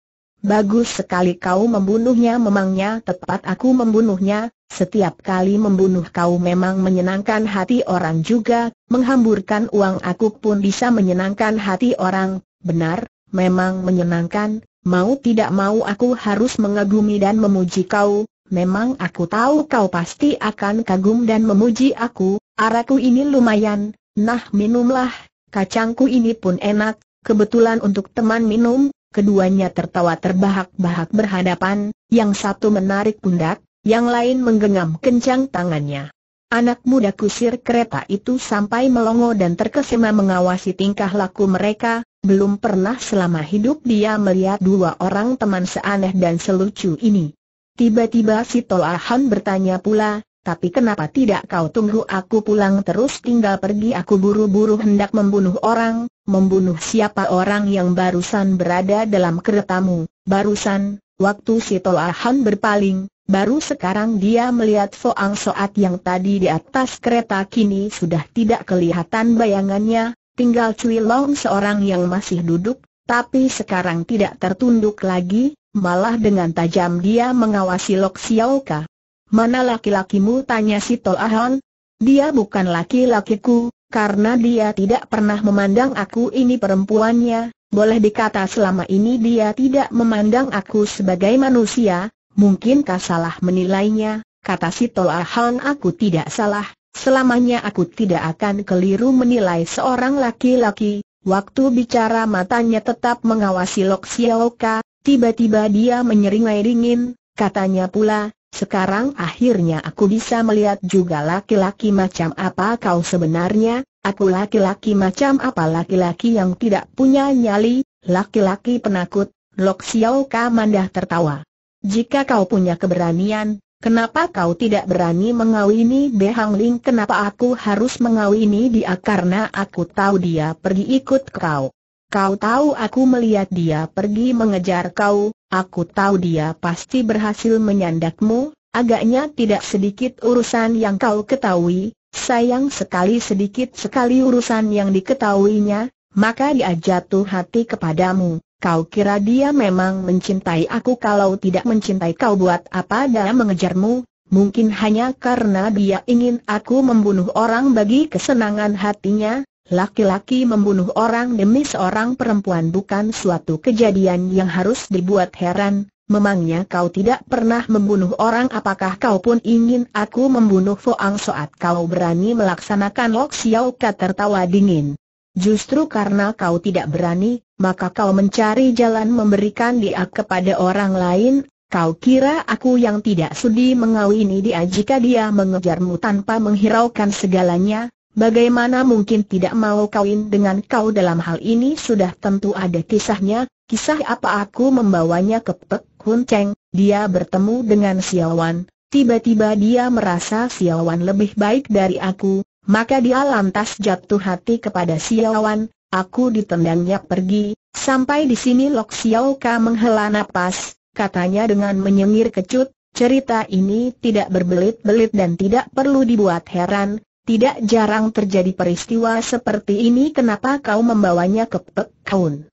Bagus sekali kau membunuhnya memangnya tepat aku membunuhnya, setiap kali membunuh kau memang menyenangkan hati orang juga, menghamburkan uang aku pun bisa menyenangkan hati orang, benar, memang menyenangkan, mau tidak mau aku harus mengagumi dan memuji kau, memang aku tahu kau pasti akan kagum dan memuji aku, araku ini lumayan, nah minumlah, kacangku ini pun enak, kebetulan untuk teman minum, keduanya tertawa terbahak-bahak berhadapan, yang satu menarik pundak, yang lain menggenggam kencang tangannya. Anak muda kusir kereta itu sampai melongo dan terkesima mengawasi tingkah laku mereka, belum pernah selama hidup dia melihat dua orang teman seaneh dan selucu ini. Tiba-tiba si Tolahan bertanya pula, tapi kenapa tidak kau tunggu aku pulang terus tinggal pergi aku buru-buru hendak membunuh orang, membunuh siapa orang yang barusan berada dalam keretamu, barusan, waktu si Han berpaling, baru sekarang dia melihat Foang Soat yang tadi di atas kereta kini sudah tidak kelihatan bayangannya, tinggal Cui Long seorang yang masih duduk, tapi sekarang tidak tertunduk lagi, malah dengan tajam dia mengawasi Lok Xiaoka. Mana laki-lakimu tanya si Han? Dia bukan laki-lakiku, karena dia tidak pernah memandang aku ini perempuannya, boleh dikata selama ini dia tidak memandang aku sebagai manusia, mungkinkah salah menilainya, kata si Toahan aku tidak salah, selamanya aku tidak akan keliru menilai seorang laki-laki, waktu bicara matanya tetap mengawasi Lok Sioka, tiba-tiba dia menyeringai dingin, katanya pula, sekarang akhirnya aku bisa melihat juga laki-laki macam apa kau sebenarnya, aku laki-laki macam apa laki-laki yang tidak punya nyali, laki-laki penakut, Lok Xiao Ka mandah tertawa. Jika kau punya keberanian, kenapa kau tidak berani mengawini Behang Ling? Kenapa aku harus mengawini dia karena aku tahu dia pergi ikut kau? Kau tahu aku melihat dia pergi mengejar kau, aku tahu dia pasti berhasil menyandakmu, agaknya tidak sedikit urusan yang kau ketahui, sayang sekali sedikit sekali urusan yang diketahuinya, maka dia jatuh hati kepadamu. Kau kira dia memang mencintai aku kalau tidak mencintai kau buat apa dalam mengejarmu, mungkin hanya karena dia ingin aku membunuh orang bagi kesenangan hatinya, Laki-laki membunuh orang demi seorang perempuan bukan suatu kejadian yang harus dibuat heran, memangnya kau tidak pernah membunuh orang apakah kau pun ingin aku membunuh Ang Soat kau berani melaksanakan Lok Xiao tertawa dingin. Justru karena kau tidak berani, maka kau mencari jalan memberikan dia kepada orang lain, kau kira aku yang tidak sudi mengawini dia jika dia mengejarmu tanpa menghiraukan segalanya, Bagaimana mungkin tidak mau kawin dengan kau dalam hal ini sudah tentu ada kisahnya, kisah apa aku membawanya ke Pek Hun Cheng, dia bertemu dengan Siawan, tiba-tiba dia merasa Siawan lebih baik dari aku, maka dia lantas jatuh hati kepada Siawan, aku ditendangnya pergi, sampai di sini Lok Xiao Ka menghela napas, katanya dengan menyengir kecut, cerita ini tidak berbelit-belit dan tidak perlu dibuat heran, tidak jarang terjadi peristiwa seperti ini kenapa kau membawanya ke Pek Kaun?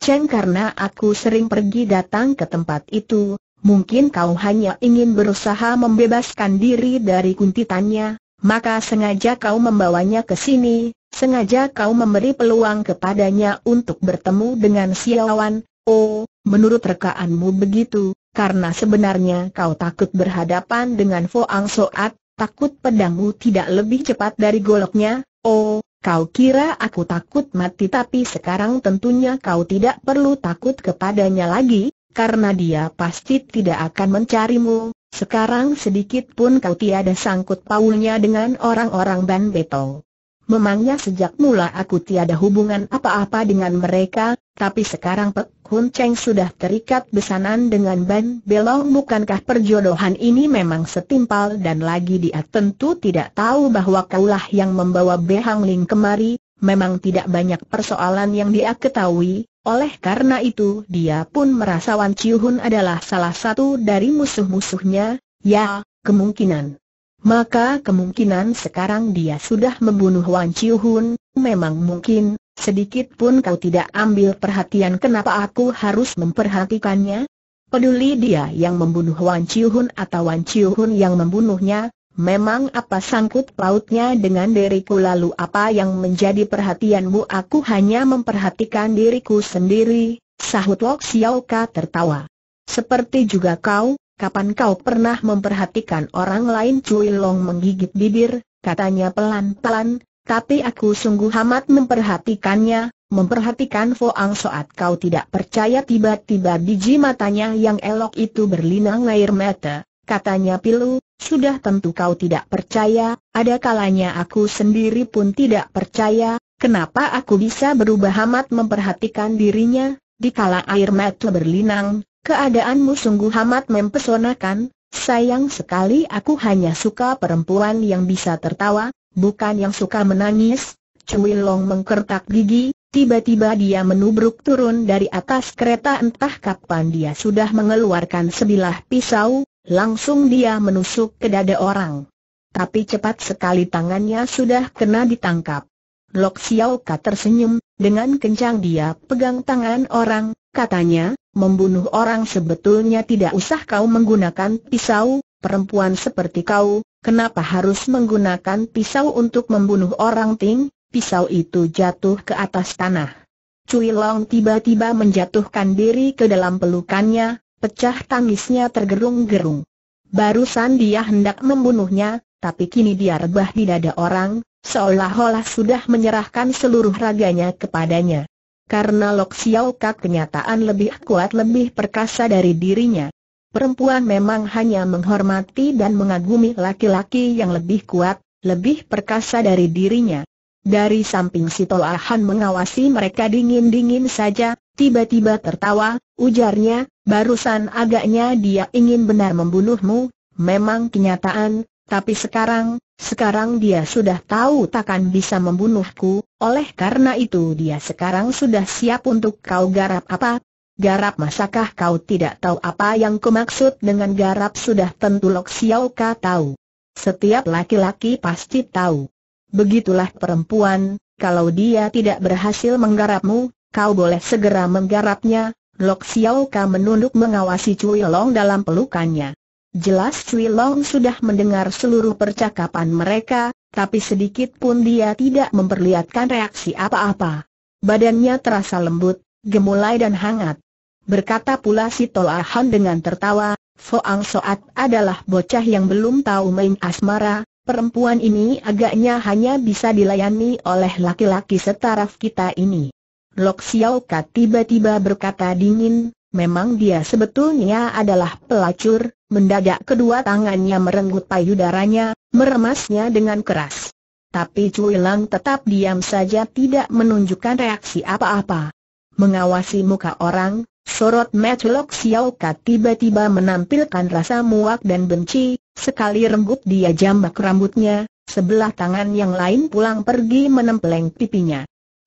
Cheng karena aku sering pergi datang ke tempat itu, mungkin kau hanya ingin berusaha membebaskan diri dari kuntitannya, maka sengaja kau membawanya ke sini, sengaja kau memberi peluang kepadanya untuk bertemu dengan Siawan. Oh, menurut rekaanmu begitu, karena sebenarnya kau takut berhadapan dengan Foang Soat, Takut pedangmu tidak lebih cepat dari goloknya, oh, kau kira aku takut mati tapi sekarang tentunya kau tidak perlu takut kepadanya lagi, karena dia pasti tidak akan mencarimu, sekarang sedikit pun kau tiada sangkut paulnya dengan orang-orang Ban Betong. Memangnya sejak mula aku tiada hubungan apa-apa dengan mereka, tapi sekarang Pek Hun Cheng sudah terikat besanan dengan Ben. Belong bukankah perjodohan ini memang setimpal dan lagi dia tentu tidak tahu bahwa kaulah yang membawa Behang Ling kemari, memang tidak banyak persoalan yang dia ketahui, oleh karena itu dia pun merasa Wan Chiu Hun adalah salah satu dari musuh-musuhnya, ya, kemungkinan. Maka kemungkinan sekarang dia sudah membunuh Wan Chiu Hun, memang mungkin, sedikit pun kau tidak ambil perhatian kenapa aku harus memperhatikannya? Peduli dia yang membunuh Wan Chiu Hun atau Wan Chiu Hun yang membunuhnya, memang apa sangkut pautnya dengan diriku lalu apa yang menjadi perhatianmu aku hanya memperhatikan diriku sendiri, sahut Wok Xiao Ka tertawa. Seperti juga kau, kapan kau pernah memperhatikan orang lain Cui Long menggigit bibir, katanya pelan-pelan, tapi aku sungguh amat memperhatikannya, memperhatikan Foang Soat kau tidak percaya tiba-tiba biji matanya yang elok itu berlinang air mata, katanya pilu, sudah tentu kau tidak percaya, ada kalanya aku sendiri pun tidak percaya, kenapa aku bisa berubah amat memperhatikan dirinya, dikala air mata berlinang, Keadaanmu sungguh amat mempesonakan, sayang sekali aku hanya suka perempuan yang bisa tertawa, bukan yang suka menangis. Cui Long mengkertak gigi, tiba-tiba dia menubruk turun dari atas kereta entah kapan dia sudah mengeluarkan sebilah pisau, langsung dia menusuk ke dada orang. Tapi cepat sekali tangannya sudah kena ditangkap. Lok Xiao Ka tersenyum, dengan kencang dia pegang tangan orang, katanya, membunuh orang sebetulnya tidak usah kau menggunakan pisau, perempuan seperti kau, kenapa harus menggunakan pisau untuk membunuh orang Ting? Pisau itu jatuh ke atas tanah. Cui Long tiba-tiba menjatuhkan diri ke dalam pelukannya, pecah tangisnya tergerung-gerung. Barusan dia hendak membunuhnya, tapi kini dia rebah di dada orang, seolah-olah sudah menyerahkan seluruh raganya kepadanya karena Lok Xiao Kak kenyataan lebih kuat lebih perkasa dari dirinya. Perempuan memang hanya menghormati dan mengagumi laki-laki yang lebih kuat, lebih perkasa dari dirinya. Dari samping si Tolahan mengawasi mereka dingin-dingin saja, tiba-tiba tertawa, ujarnya, barusan agaknya dia ingin benar membunuhmu, memang kenyataan, tapi sekarang, sekarang dia sudah tahu takkan bisa membunuhku, oleh karena itu dia sekarang sudah siap untuk kau garap apa? Garap masakah kau tidak tahu apa yang kumaksud dengan garap sudah tentu Lok Siau Ka tahu. Setiap laki-laki pasti tahu. Begitulah perempuan, kalau dia tidak berhasil menggarapmu, kau boleh segera menggarapnya. Lok Siau Ka menunduk mengawasi Cui Long dalam pelukannya. Jelas Cui Long sudah mendengar seluruh percakapan mereka, tapi sedikit pun dia tidak memperlihatkan reaksi apa-apa. Badannya terasa lembut, gemulai dan hangat. Berkata pula si Han dengan tertawa, Foang Soat adalah bocah yang belum tahu main asmara, perempuan ini agaknya hanya bisa dilayani oleh laki-laki setaraf kita ini. Lok Xiao Kat tiba-tiba berkata dingin, Memang dia sebetulnya adalah pelacur, mendadak kedua tangannya merenggut payudaranya, meremasnya dengan keras. Tapi Cui Lang tetap diam saja tidak menunjukkan reaksi apa-apa. Mengawasi muka orang, sorot Matlock Xiao Kat tiba-tiba menampilkan rasa muak dan benci, sekali renggut dia jambak rambutnya, sebelah tangan yang lain pulang pergi menempeleng pipinya.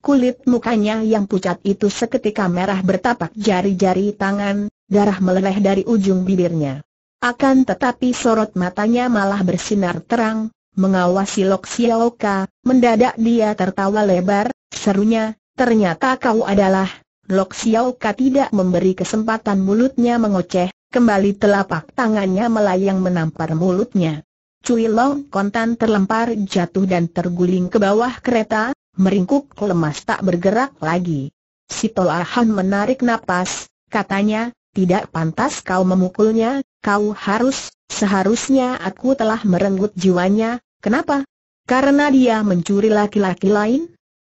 Kulit mukanya yang pucat itu seketika merah bertapak jari-jari tangan, darah meleleh dari ujung bibirnya. Akan tetapi sorot matanya malah bersinar terang, mengawasi Lok Sioka, mendadak dia tertawa lebar, serunya, ternyata kau adalah. Lok Sioka tidak memberi kesempatan mulutnya mengoceh, kembali telapak tangannya melayang menampar mulutnya. Cui Long kontan terlempar jatuh dan terguling ke bawah kereta, meringkuk lemas tak bergerak lagi. Si Tolahan menarik napas, katanya, tidak pantas kau memukulnya, kau harus, seharusnya aku telah merenggut jiwanya, kenapa? Karena dia mencuri laki-laki lain?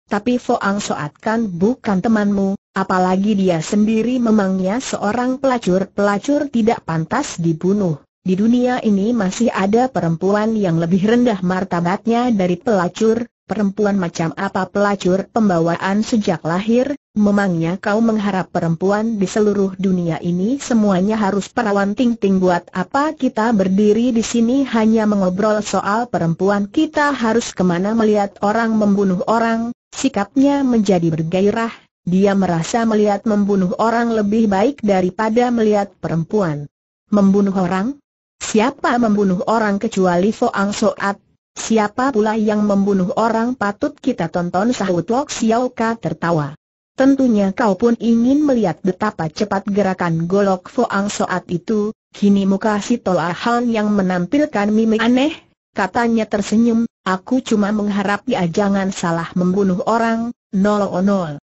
Tapi Foang Soat kan bukan temanmu, apalagi dia sendiri memangnya seorang pelacur-pelacur tidak pantas dibunuh. Di dunia ini masih ada perempuan yang lebih rendah martabatnya dari pelacur, Perempuan macam apa pelacur pembawaan sejak lahir, memangnya kau mengharap perempuan di seluruh dunia ini semuanya harus perawan ting-ting buat apa kita berdiri di sini hanya mengobrol soal perempuan kita harus kemana melihat orang membunuh orang, sikapnya menjadi bergairah, dia merasa melihat membunuh orang lebih baik daripada melihat perempuan. Membunuh orang? Siapa membunuh orang kecuali Foang Soat Siapa pula yang membunuh orang patut kita tonton sahut Lok Xiao Ka tertawa. Tentunya kau pun ingin melihat betapa cepat gerakan golok Foang saat itu, kini muka si Han yang menampilkan mimik aneh, katanya tersenyum, aku cuma mengharap dia jangan salah membunuh orang, nol nol.